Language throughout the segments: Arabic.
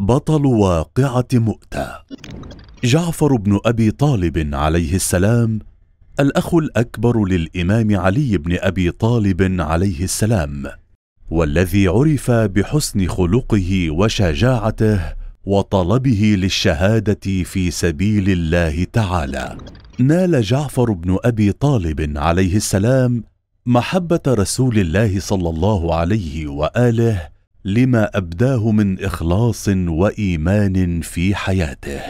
بطل واقعة مؤتة جعفر بن أبي طالب عليه السلام الأخ الأكبر للإمام علي بن أبي طالب عليه السلام والذي عرف بحسن خلقه وشجاعته وطلبه للشهادة في سبيل الله تعالى نال جعفر بن أبي طالب عليه السلام محبة رسول الله صلى الله عليه وآله لما ابداه من اخلاص وايمان في حياته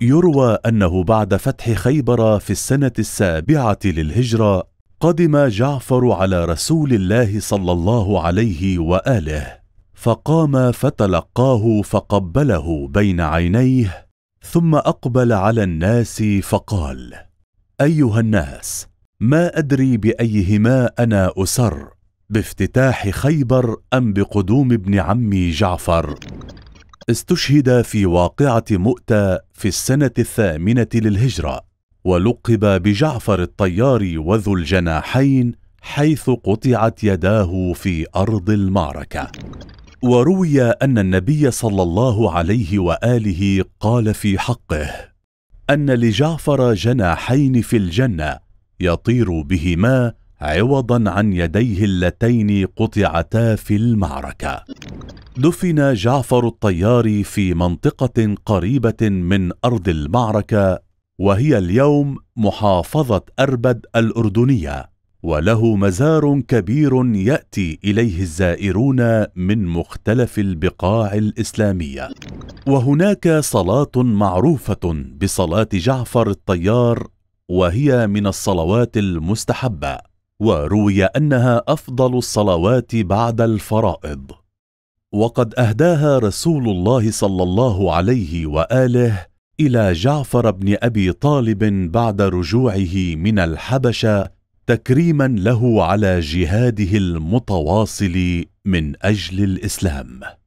يروى انه بعد فتح خيبر في السنه السابعه للهجره قدم جعفر على رسول الله صلى الله عليه واله فقام فتلقاه فقبله بين عينيه ثم اقبل على الناس فقال ايها الناس ما ادري بايهما انا اسر بافتتاح خيبر أم بقدوم ابن عمي جعفر استشهد في واقعة مؤتة في السنة الثامنة للهجرة ولقب بجعفر الطيار وذو الجناحين حيث قطعت يداه في أرض المعركة وروي أن النبي صلى الله عليه وآله قال في حقه أن لجعفر جناحين في الجنة يطير بهما عوضا عن يديه اللتين قطعتا في المعركه دفن جعفر الطيار في منطقه قريبه من ارض المعركه وهي اليوم محافظه اربد الاردنيه وله مزار كبير ياتي اليه الزائرون من مختلف البقاع الاسلاميه وهناك صلاه معروفه بصلاه جعفر الطيار وهي من الصلوات المستحبه وروي أنها أفضل الصلوات بعد الفرائض وقد أهداها رسول الله صلى الله عليه وآله إلى جعفر بن أبي طالب بعد رجوعه من الحبشة تكريما له على جهاده المتواصل من أجل الإسلام